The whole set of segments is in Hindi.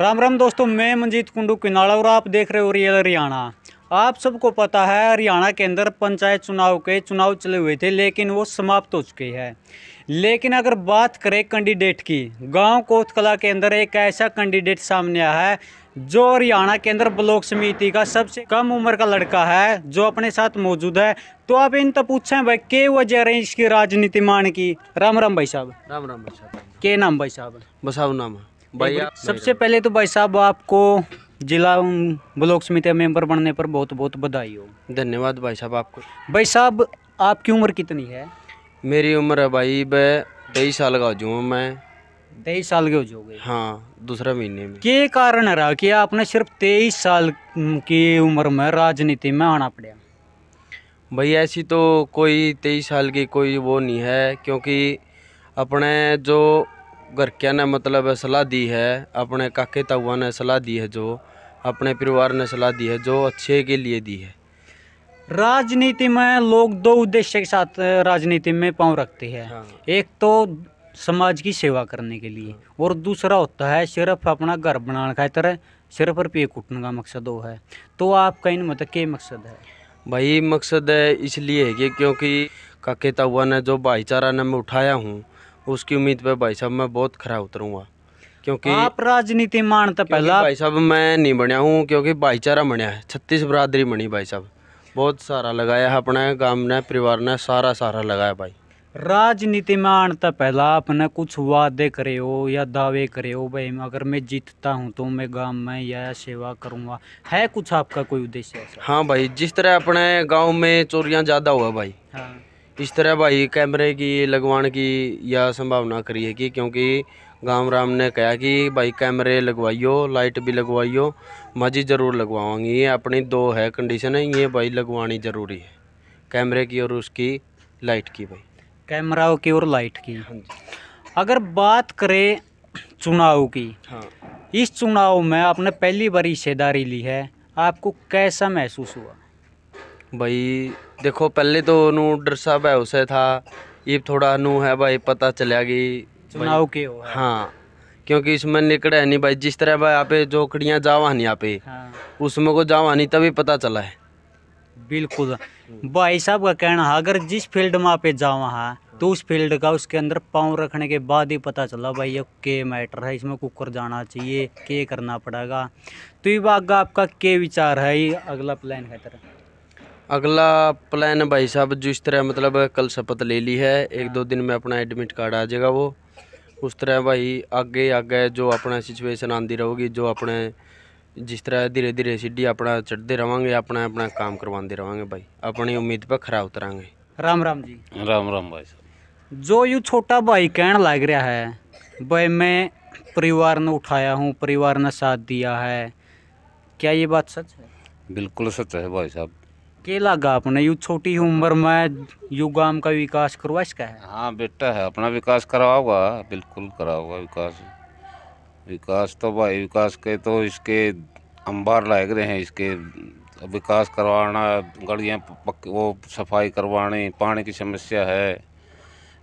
राम राम दोस्तों मैं मंजीत कुंडू किनाड़ा और आप देख रहे हो रियल हरियाणा आप सबको पता है हरियाणा के अंदर पंचायत चुनाव के चुनाव चले हुए थे लेकिन वो समाप्त हो चुके हैं लेकिन अगर बात करें कैंडिडेट की गांव कोतकला के अंदर एक ऐसा कैंडिडेट सामने आया है जो हरियाणा के अंदर ब्लॉक समिति का सबसे कम उम्र का लड़का है जो अपने साथ मौजूद है तो आप इन तो पूछें भाई के वजह रहे इसकी राजनीति मान की राम राम भाई साहब राम राम भाई साहब के नाम भाई साहब बसाव नाम है भाई आप सबसे पहले तो भाई साहब आपको जिला ब्लॉक समिति मेंबर बनने पर बहुत बहुत बधाई हो धन्यवाद भाई साहब आपको भाई साहब आपकी उम्र कितनी है मेरी उम्र है भाई मैं तेईस साल का जो मैं तेईस साल के हो जाओगे हाँ दूसरा महीने में के कारण रहा कि आपने सिर्फ तेईस साल की उम्र में राजनीति में आना पड़ा भाई ऐसी तो कोई तेईस साल की कोई वो नहीं है क्योंकि अपने जो घरकिया ने मतलब सलाह दी है अपने काके ताऊ ने सलाह दी है जो अपने परिवार ने सलाह दी है जो अच्छे के लिए दी है राजनीति में लोग दो उद्देश्य के साथ राजनीति में पांव रखते हैं हाँ। एक तो समाज की सेवा करने के लिए हाँ। और दूसरा होता है सिर्फ अपना घर बनाने का तरह सिर्फ रुपये कुटने का मकसद वो है तो आपका इन मतलब क्या मकसद है भाई मकसद है इसलिए है कि क्योंकि काके ताऊ ने जो भाईचारा ने मैं उठाया हूँ उसकी उम्मीद पर भाई साहब मैं बहुत खरा उतरूंगा क्योंकि आप राजनीति मानता तो पहला भाई साहब मैं नहीं बनया हूँ क्योंकि भाईचारा बनया है छत्तीस बरादरी बनी भाई साहब बहुत सारा लगाया है अपने गांव ने परिवार ने सारा सारा लगाया भाई राजनीति में आने तो पहला आपने कुछ वादे करे हो या दावे करे हो भाई अगर मैं जीतता हूँ तो मैं गांव में यह सेवा करूँगा है कुछ आपका कोई उद्देश्य हाँ भाई जिस तरह अपने गांव में चोरियाँ ज़्यादा हुआ भाई हाँ इस तरह भाई कैमरे की लगवाने की यह संभावना करी है कि क्योंकि गाँव राम ने कहा कि भाई कैमरे लगवाइयो लाइट भी लगवाइयो मजी ज़रूर लगवाऊंगी ये अपनी दो है कंडीशन है ये भाई लगवानी ज़रूरी है कैमरे की और उसकी लाइट की भाई कैमरा की और लाइट की हाँ अगर बात करें चुनाव की हाँ इस चुनाव में आपने पहली बार हिस्सेदारी ली है आपको कैसा महसूस हुआ भाई देखो पहले तो नू डर साहब है उसे था ये थोड़ा नू है भाई पता चला कि चुनाव के हो हाँ क्योंकि इसमें निकले नहीं भाई जिस तरह भाई आप पे जावा नहीं आप हाँ। उसमें को जावा नहीं तभी पता चला है बिल्कुल भाई साहब का कहना है अगर जिस फील्ड में आप जावा है तो उस फील्ड का उसके अंदर पाँव रखने के बाद ही पता चला भाई ये के मैटर है इसमें कुकर जाना चाहिए के करना पड़ेगा तो ये बाग आपका के विचार है ये अगला प्लान है तेरा अगला प्लान भाई साहब जो इस तरह मतलब कल शपथ ले ली है एक दो दिन में अपना एडमिट कार्ड आ जाएगा वो उस तरह भाई आगे आगे जो अपना सिचुएशन आंदी रहेगी जो अपने जिस तरह धीरे धीरे सीढ़ी अपना चढ़ते रहेंगे अपना अपना काम करवाते रहेंगे भाई अपनी उम्मीद पर खरा उतर राम राम जी राम राम भाई साहब जो यू छोटा भाई कह लग रहा है भाई मैं परिवार ने उठाया हूँ परिवार ने साथ दिया है क्या ये बात सच है बिल्कुल सच है भाई साहब के लगा अपने यू छोटी उम्र में यू गांव का विकास करवा इसका है हाँ बेटा है अपना विकास कराओगा बिल्कुल कराओगा विकास विकास तो भाई विकास के तो इसके अंबार लाग रहे हैं इसके विकास करवाना गलियाँ वो सफाई करवानी पानी की समस्या है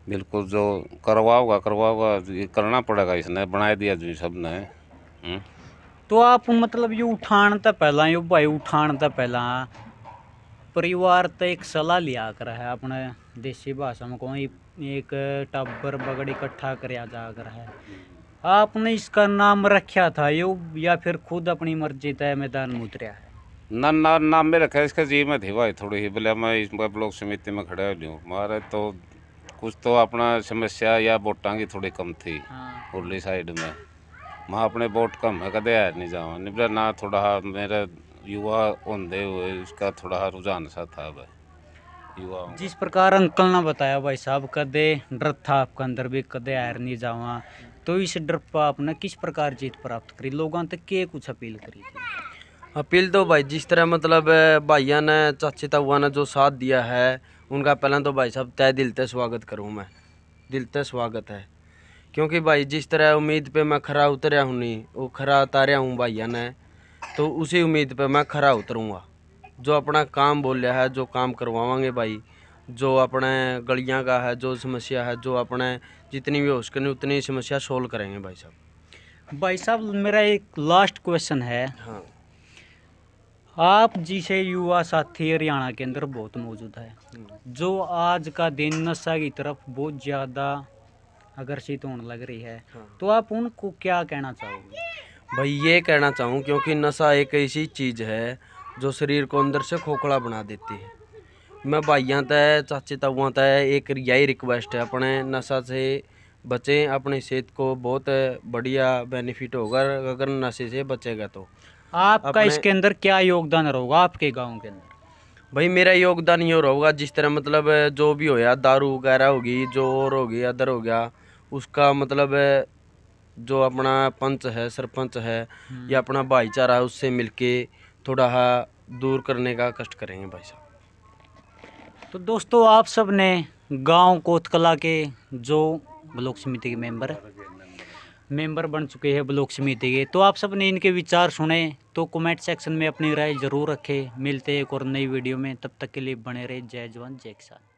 बिल्कुल जो करवाओगा करवाओगा ये करना पड़ेगा इसने बना दिया जो सब ने हम्म। तो आप मतलब ये उठान तो पहला यो भाई उठान तो पहला परिवार तो एक सलाह लिया कर है अपने देसी भाषा में कोई एक टब्बर बगड़ इकट्ठा कराया जा कर है आपने इसका नाम रखा था यो या फिर खुद अपनी मर्जी तय मैदान में उतरिया है ना ना नाम में रखा इसका जी मैं धिवा थोड़ी ही बोले मैं इस ब्लॉक समिति में खड़ा हो हूँ मारे तो कुछ तो अपना समस्या या वोटा की थोड़ी कम थी हाँ। उर्ली साइड में वहाँ अपने वोट कम है कदे नहीं जावा ना थोड़ा मेरा युवा होते हुए उसका थोड़ा रुझान सा था भाई युवा जिस प्रकार अंकल ने बताया भाई साहब कदे डर था आपका अंदर भी कदे हार नहीं जावा तो इस डर पर आपने किस प्रकार जीत प्राप्त करी लोगों तक के कुछ अपील करी अपील तो भाई जिस तरह मतलब भाइया ने चाची ताऊआ ने जो साथ दिया है उनका पहला तो भाई साहब तय दिल से स्वागत करूँ मैं दिल स्वागत है क्योंकि भाई जिस तरह उम्मीद पे मैं खरा उतरिया हूँ नहीं वो खरा उतारिया हूँ भाइया ने तो उसी उम्मीद पर मैं खरा उतरूँगा जो अपना काम बोलिया है जो काम करवावांगे भाई जो अपने गलियाँ का है जो समस्या है जो अपने जितनी भी हो सकनी उतनी समस्या सोल्व करेंगे भाई साहब भाई साहब मेरा एक लास्ट क्वेश्चन है हाँ आप जिसे युवा साथी हरियाणा के अंदर बहुत मौजूद है हम्म। जो आज का दिन नशा की तरफ बहुत ज़्यादा आकर्षित होने लग रही है हाँ। तो आप उनको क्या कहना चाहोगे भाई ये कहना चाहूँ क्योंकि नशा एक ऐसी चीज़ है जो शरीर को अंदर से खोखला बना देती है मैं भाइयों तय चाचे ताऊँ तय एक यही रिक्वेस्ट है अपने नशा से बचें अपनी सेहत को बहुत बढ़िया बेनिफिट होगा अगर नशे से बचेगा तो आपका इसके अंदर क्या योगदान रहोगा आपके गांव के अंदर भाई मेरा योगदान ये रहोगा जिस तरह मतलब जो भी होया दारू वगैरह होगी जो और हो गया अदर हो गया उसका मतलब जो अपना पंच है सरपंच है हम्म। या अपना भाईचारा है उससे मिलके थोड़ा दूर करने का कष्ट करेंगे भाई साहब तो दोस्तों आप सब ने गाँव कोतकला के जो ब्लॉक समिति के मेंबर मेंबर बन चुके हैं ब्लॉक समिति के तो आप सब ने इनके विचार सुने तो कमेंट सेक्शन में अपनी राय ज़रूर रखें मिलते हैं एक और नई वीडियो में तब तक के लिए बने रहे जय जवान जय किसान